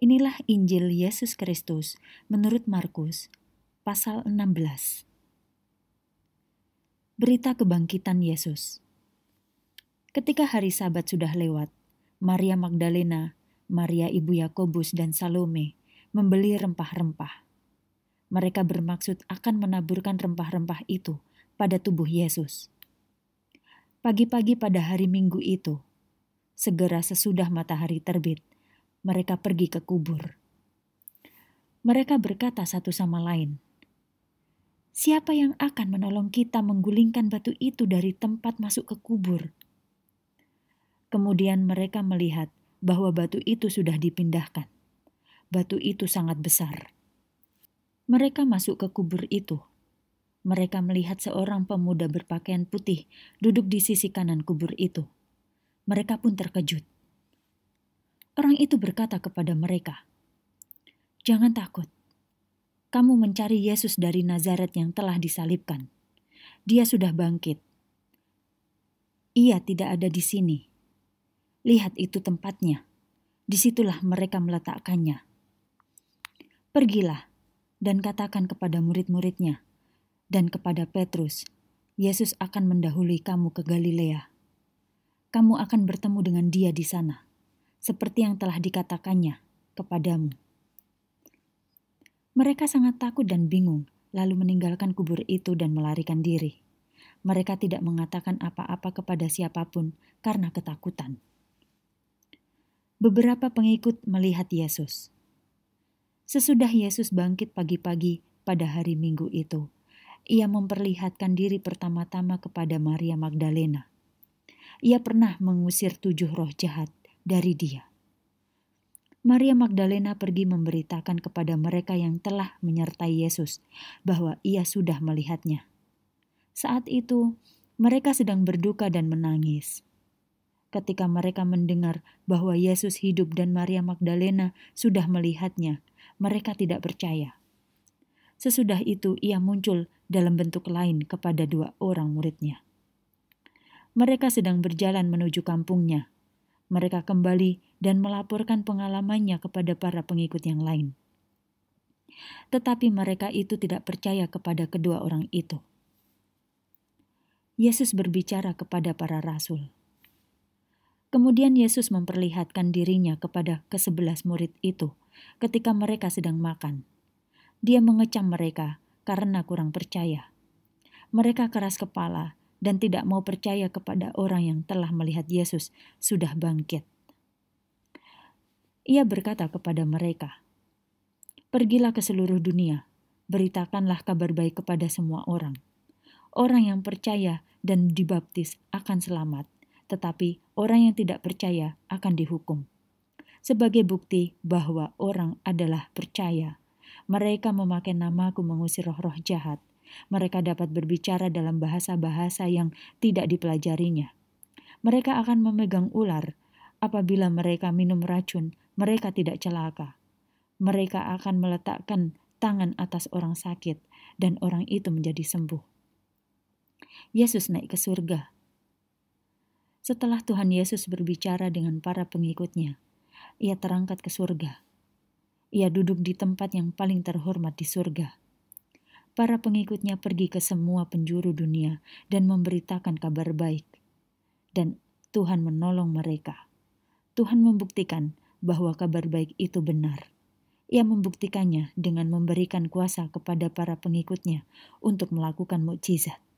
Inilah Injil Yesus Kristus menurut Markus pasal 16. Berita kebangkitan Yesus. Ketika hari Sabat sudah lewat, Maria Magdalena, Maria ibu Yakobus dan Salome membeli rempah-rempah. Mereka bermaksud akan menaburkan rempah-rempah itu pada tubuh Yesus. Pagi-pagi pada hari Minggu itu, segera sesudah matahari terbit, mereka pergi ke kubur. Mereka berkata satu sama lain, "Siapa yang akan menolong kita menggulingkan batu itu dari tempat masuk ke kubur?" Kemudian mereka melihat bahwa batu itu sudah dipindahkan. Batu itu sangat besar. Mereka masuk ke kubur itu. Mereka melihat seorang pemuda berpakaian putih duduk di sisi kanan kubur itu. Mereka pun terkejut. Orang itu berkata kepada mereka, "Jangan takut. Kamu mencari Yesus dari Nazaret yang telah disalibkan. Dia sudah bangkit. Ia tidak ada di sini. Lihat itu tempatnya. Disitulah mereka meletakkannya. Pergilah dan katakan kepada murid-muridnya dan kepada Petrus, Yesus akan mendahului kamu ke Galilea. Kamu akan bertemu dengan dia di sana.'" seperti yang telah dikatakannya kepadamu. Mereka sangat takut dan bingung, lalu meninggalkan kubur itu dan melarikan diri. Mereka tidak mengatakan apa-apa kepada siapapun karena ketakutan. Beberapa pengikut melihat Yesus. Sesudah Yesus bangkit pagi-pagi pada hari Minggu itu, ia memperlihatkan diri pertama-tama kepada Maria Magdalena. Ia pernah mengusir tujuh roh jahat dari dia. Maria Magdalena pergi memberitakan kepada mereka yang telah menyertai Yesus bahwa ia sudah melihatnya. Saat itu, mereka sedang berduka dan menangis. Ketika mereka mendengar bahwa Yesus hidup dan Maria Magdalena sudah melihatnya, mereka tidak percaya. Sesudah itu, ia muncul dalam bentuk lain kepada dua orang muridnya. Mereka sedang berjalan menuju kampungnya, mereka kembali dan melaporkan pengalamannya kepada para pengikut yang lain. Tetapi mereka itu tidak percaya kepada kedua orang itu. Yesus berbicara kepada para rasul. Kemudian Yesus memperlihatkan dirinya kepada kesebelas murid itu ketika mereka sedang makan. Dia mengecam mereka karena kurang percaya. Mereka keras kepala dan tidak mau percaya kepada orang yang telah melihat Yesus sudah bangkit. Ia berkata kepada mereka, "Pergilah ke seluruh dunia, beritakanlah kabar baik kepada semua orang. Orang yang percaya dan dibaptis akan selamat, tetapi orang yang tidak percaya akan dihukum." Sebagai bukti bahwa orang adalah percaya, mereka memakai namaku mengusir roh-roh jahat mereka dapat berbicara dalam bahasa-bahasa yang tidak dipelajarinya. Mereka akan memegang ular. Apabila mereka minum racun, mereka tidak celaka. Mereka akan meletakkan tangan atas orang sakit, dan orang itu menjadi sembuh. Yesus naik ke surga. Setelah Tuhan Yesus berbicara dengan para pengikutnya, ia terangkat ke surga. Ia duduk di tempat yang paling terhormat di surga para pengikutnya pergi ke semua penjuru dunia dan memberitakan kabar baik. Dan Tuhan menolong mereka. Tuhan membuktikan bahwa kabar baik itu benar. Ia membuktikannya dengan memberikan kuasa kepada para pengikutnya untuk melakukan mukjizat.